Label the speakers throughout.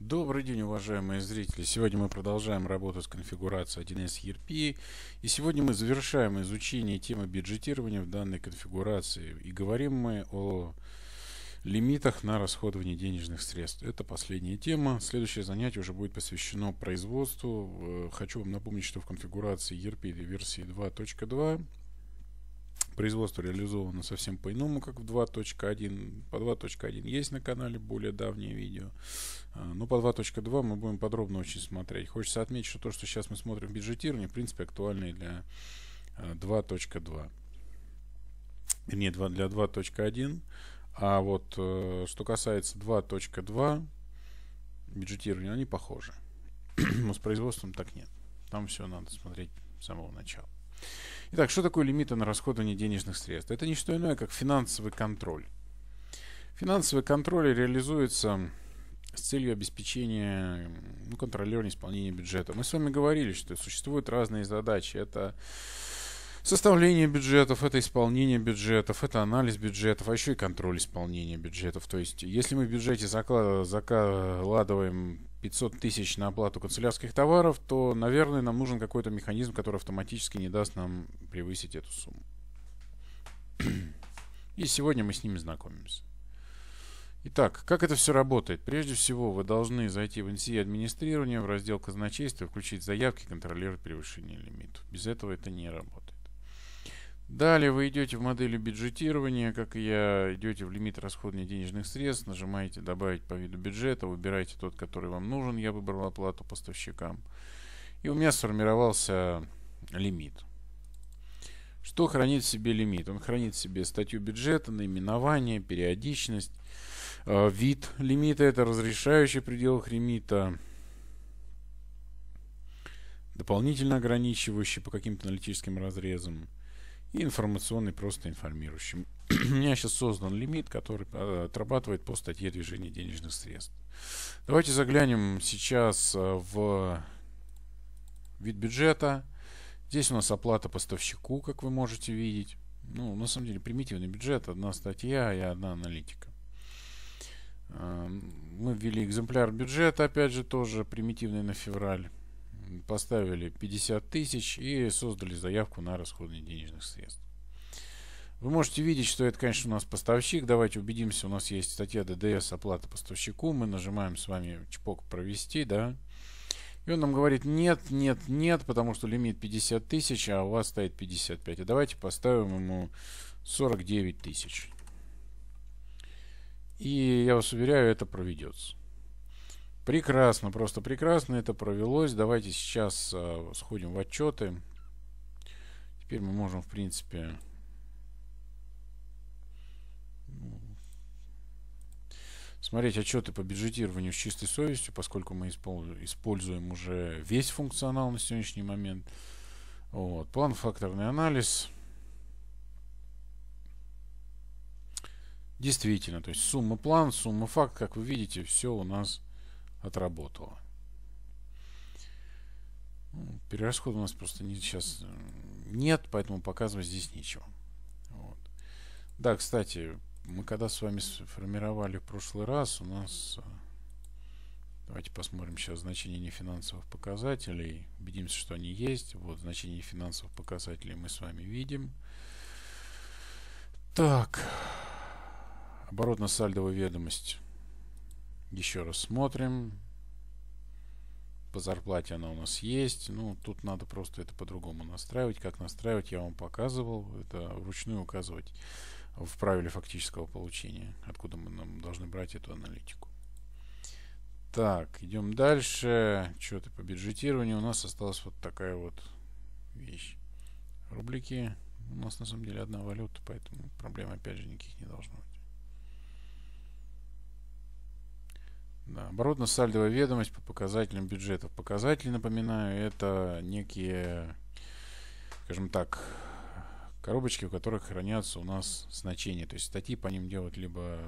Speaker 1: Добрый день, уважаемые зрители! Сегодня мы продолжаем работу с конфигурацией 1С ERP. И сегодня мы завершаем изучение темы бюджетирования в данной конфигурации. И говорим мы о лимитах на расходование денежных средств. Это последняя тема. Следующее занятие уже будет посвящено производству. Э, хочу вам напомнить, что в конфигурации ERP версии 2.2 производство реализовано совсем по-иному, как в 2.1. По 2.1 есть на канале более давние видео. А, но по 2.2 мы будем подробно очень смотреть. Хочется отметить, что то, что сейчас мы смотрим бюджетирование, в принципе, актуально и для 2.2. А, Вернее, для 2.1. А вот э, что касается 2.2, бюджетирования, они похожи. Но с производством так нет. Там все надо смотреть с самого начала. Итак, что такое лимиты на расходование денежных средств? Это не что иное, как финансовый контроль. Финансовый контроль реализуется с целью обеспечения ну, контролирования исполнения бюджета. Мы с вами говорили, что существуют разные задачи. Это составление бюджетов, это исполнение бюджетов, это анализ бюджетов, а еще и контроль исполнения бюджетов. То есть, если мы в бюджете закладываем 500 тысяч на оплату канцелярских товаров, то, наверное, нам нужен какой-то механизм, который автоматически не даст нам превысить эту сумму. И сегодня мы с ними знакомимся. Итак, как это все работает? Прежде всего, вы должны зайти в NCI администрирование, в раздел казначейства, включить заявки, контролировать превышение лимитов. Без этого это не работает. Далее вы идете в модель бюджетирования, как и я, идете в лимит расходных денежных средств, нажимаете «Добавить по виду бюджета», выбираете тот, который вам нужен. Я выбрал оплату поставщикам. И у меня сформировался лимит. Что хранит в себе лимит? Он хранит в себе статью бюджета, наименование, периодичность, э, вид лимита, это разрешающий предел лимита, дополнительно ограничивающий по каким-то аналитическим разрезам – и информационный просто информирующим. У меня сейчас создан лимит, который э, отрабатывает по статье движения денежных средств. Давайте заглянем сейчас э, в вид бюджета. Здесь у нас оплата поставщику, как вы можете видеть. Ну, на самом деле, примитивный бюджет, одна статья и одна аналитика. Э, мы ввели экземпляр бюджета, опять же, тоже примитивный на февраль поставили 50 тысяч и создали заявку на расходные денежных средств. Вы можете видеть, что это, конечно, у нас поставщик. Давайте убедимся, у нас есть статья ДДС «Оплата поставщику». Мы нажимаем с вами чпок «Провести», да. И он нам говорит «нет, нет, нет», потому что лимит 50 тысяч, а у вас стоит 55. А давайте поставим ему 49 тысяч. И я вас уверяю, это проведется. Прекрасно, просто прекрасно это провелось. Давайте сейчас э, сходим в отчеты. Теперь мы можем, в принципе... Ну, смотреть отчеты по бюджетированию с чистой совестью, поскольку мы используем уже весь функционал на сегодняшний момент. Вот. План факторный анализ. Действительно, то есть сумма план, сумма факт, как вы видите, все у нас отработала. Ну, Перерасхода у нас просто не, сейчас нет, поэтому показывать здесь ничего. Вот. Да, кстати, мы когда с вами сформировали в прошлый раз, у нас... Э, давайте посмотрим сейчас значение нефинансовых показателей. Убедимся, что они есть. Вот значение финансовых показателей мы с вами видим. Так. Оборотно-сальдовая ведомость еще раз смотрим. По зарплате она у нас есть. Ну, тут надо просто это по-другому настраивать. Как настраивать, я вам показывал. Это вручную указывать в правиле фактического получения, откуда мы нам должны брать эту аналитику. Так, идем дальше. Что-то по бюджетированию. У нас осталась вот такая вот вещь. Рублики. У нас на самом деле одна валюта, поэтому проблем опять же никаких не должно быть. Да, оборотно-сальдовая ведомость по показателям бюджетов. Показатели, напоминаю, это некие, скажем так, коробочки, в которых хранятся у нас значения. То есть статьи по ним делают либо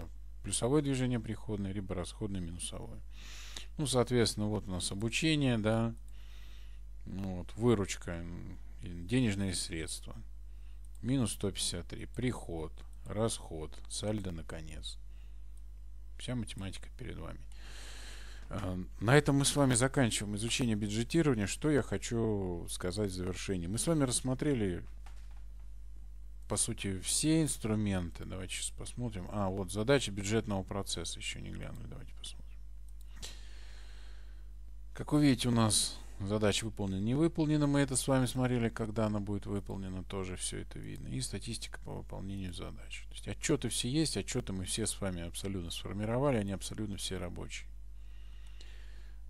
Speaker 1: плюсовое движение приходное, либо расходное минусовое. Ну, соответственно, вот у нас обучение, да, ну, вот, выручка, денежные средства, минус 153, приход, расход, сальдо, наконец. Вся математика перед вами. Эм, на этом мы с вами заканчиваем изучение бюджетирования. Что я хочу сказать в завершении? Мы с вами рассмотрели, по сути, все инструменты. Давайте сейчас посмотрим. А, вот задача бюджетного процесса еще не глянули. Давайте посмотрим. Как вы видите, у нас задача выполнена, не выполнена. Мы это с вами смотрели, когда она будет выполнена, тоже все это видно. И статистика по выполнению задач. То есть отчеты все есть, отчеты мы все с вами абсолютно сформировали, они абсолютно все рабочие.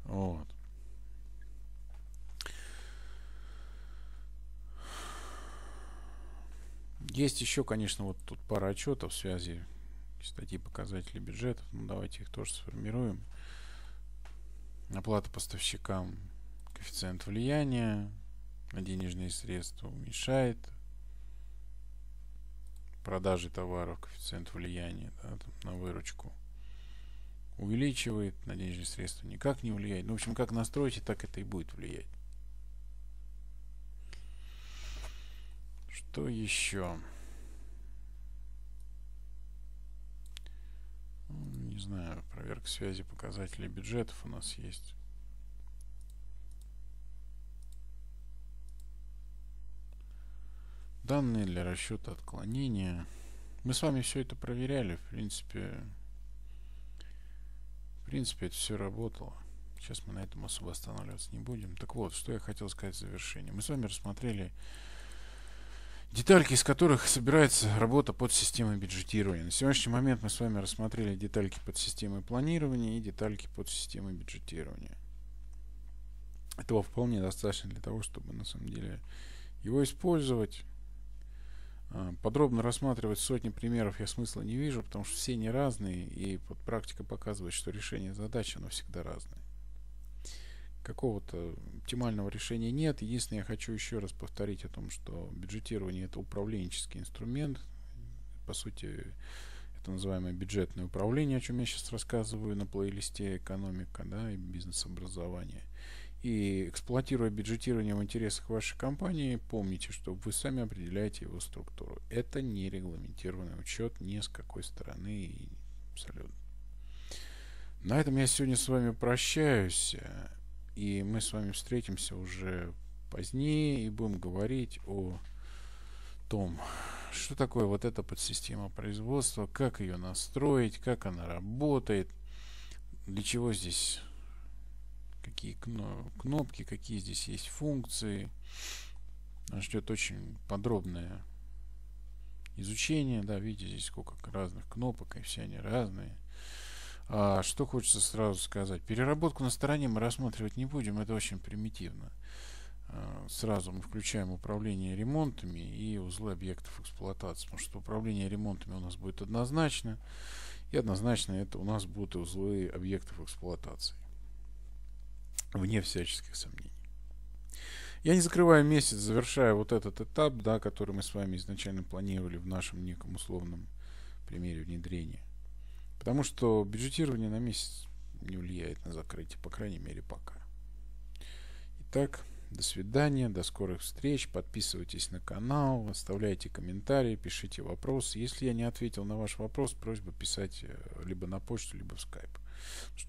Speaker 1: Вот. Есть еще, конечно, вот тут пара отчетов в связи статьи показатели бюджетов. Ну, давайте их тоже сформируем. Оплата поставщикам, коэффициент влияния на денежные средства уменьшает. Продажи товаров, коэффициент влияния да, там, на выручку – увеличивает на денежные средства, никак не влияет. Ну, в общем, как настроите, так это и будет влиять. Что еще? Ну, не знаю, проверка связи показателей бюджетов у нас есть. Данные для расчета отклонения. Мы с вами все это проверяли, в принципе, принципе, это все работало. Сейчас мы на этом особо останавливаться не будем. Так вот, что я хотел сказать в завершении. Мы с вами рассмотрели детальки, из которых собирается работа под системой бюджетирования. На сегодняшний момент мы с вами рассмотрели детальки под системой планирования и детальки под системой бюджетирования. Этого вполне достаточно для того, чтобы на самом деле его использовать а, подробно рассматривать сотни примеров я смысла не вижу, потому что все не разные, и вот практика показывает, что решение задачи, оно всегда разное. Какого-то оптимального решения нет. Единственное, я хочу еще раз повторить о том, что бюджетирование – это управленческий инструмент. По сути, это называемое бюджетное управление, о чем я сейчас рассказываю на плейлисте «Экономика» да, и «Бизнес-образование». образование и эксплуатируя бюджетирование в интересах вашей компании, помните, что вы сами определяете его структуру. Это не регламентированный учет ни с какой стороны и абсолютно. На этом я сегодня с вами прощаюсь. Э, и мы с вами встретимся уже позднее и будем говорить о том, что такое вот эта подсистема производства, как ее настроить, как она работает, для чего здесь какие кнопки, какие здесь есть функции. Нас ждет очень подробное изучение. Да, видите, здесь сколько разных кнопок, и все они разные. А, что хочется сразу сказать. Переработку на стороне мы рассматривать не будем, это очень примитивно. А, сразу мы включаем управление ремонтами и узлы объектов эксплуатации, потому что управление ремонтами у нас будет однозначно, и однозначно это у нас будут узлы объектов эксплуатации вне всяческих сомнений. Я не закрываю месяц, завершая вот этот этап, да, который мы с вами изначально планировали в нашем неком условном примере внедрения. Потому что бюджетирование на месяц не влияет на закрытие, по крайней мере пока. Итак, до свидания, до скорых встреч, подписывайтесь на канал, оставляйте комментарии, пишите вопросы. Если я не ответил на ваш вопрос, просьба писать э, либо на почту, либо в скайп.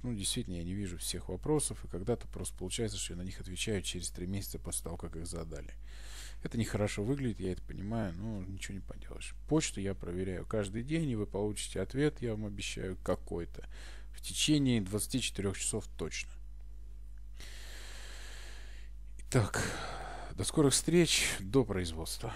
Speaker 1: Ну, действительно, я не вижу всех вопросов, и когда-то просто получается, что я на них отвечаю через три месяца после того, как их задали. Это нехорошо выглядит, я это понимаю, но ничего не поделаешь. Почту я проверяю каждый день, и вы получите ответ, я вам обещаю, какой-то. В течение 24 часов точно. Итак, до скорых встреч, до производства.